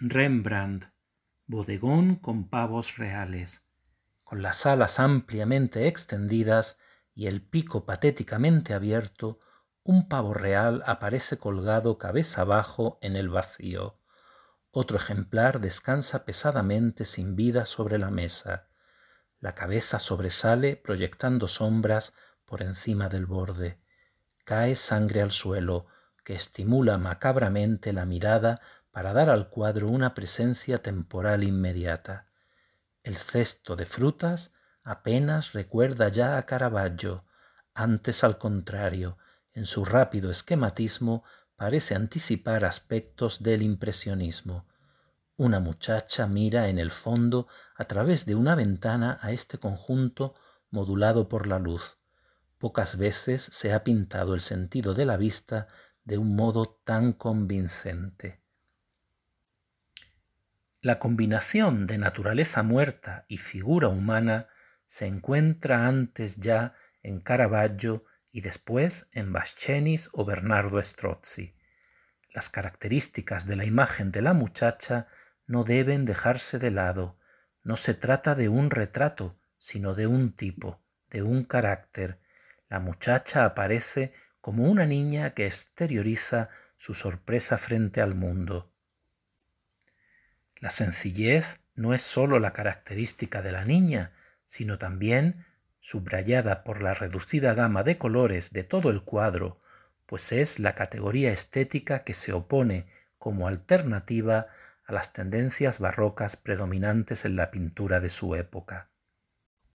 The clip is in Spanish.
Rembrandt, bodegón con pavos reales, con las alas ampliamente extendidas y el pico patéticamente abierto, un pavo real aparece colgado cabeza abajo en el vacío. Otro ejemplar descansa pesadamente sin vida sobre la mesa. La cabeza sobresale proyectando sombras por encima del borde. Cae sangre al suelo, que estimula macabramente la mirada para dar al cuadro una presencia temporal inmediata. El cesto de frutas apenas recuerda ya a Caravaggio, antes al contrario, en su rápido esquematismo parece anticipar aspectos del impresionismo. Una muchacha mira en el fondo a través de una ventana a este conjunto modulado por la luz. Pocas veces se ha pintado el sentido de la vista de un modo tan convincente. La combinación de naturaleza muerta y figura humana se encuentra antes ya en Caravaggio y después en Bascenis o Bernardo Strozzi. Las características de la imagen de la muchacha no deben dejarse de lado. No se trata de un retrato, sino de un tipo, de un carácter. La muchacha aparece como una niña que exterioriza su sorpresa frente al mundo. La sencillez no es sólo la característica de la niña, sino también subrayada por la reducida gama de colores de todo el cuadro, pues es la categoría estética que se opone como alternativa a las tendencias barrocas predominantes en la pintura de su época.